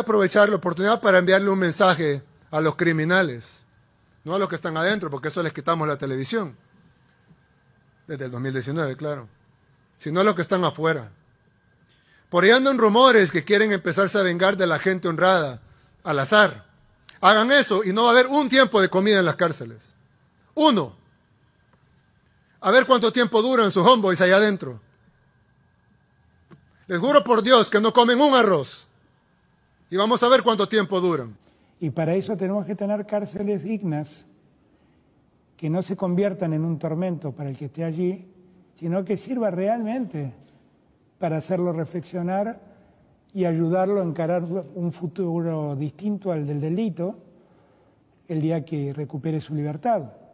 aprovechar la oportunidad para enviarle un mensaje a los criminales, no a los que están adentro, porque eso les quitamos la televisión, desde el 2019, claro, sino a los que están afuera. Por ahí andan rumores que quieren empezarse a vengar de la gente honrada, al azar. Hagan eso y no va a haber un tiempo de comida en las cárceles. Uno. A ver cuánto tiempo duran sus homeboys allá adentro. Les juro por Dios que no comen un arroz. Y vamos a ver cuánto tiempo duran. Y para eso tenemos que tener cárceles dignas que no se conviertan en un tormento para el que esté allí, sino que sirva realmente para hacerlo reflexionar y ayudarlo a encarar un futuro distinto al del delito el día que recupere su libertad.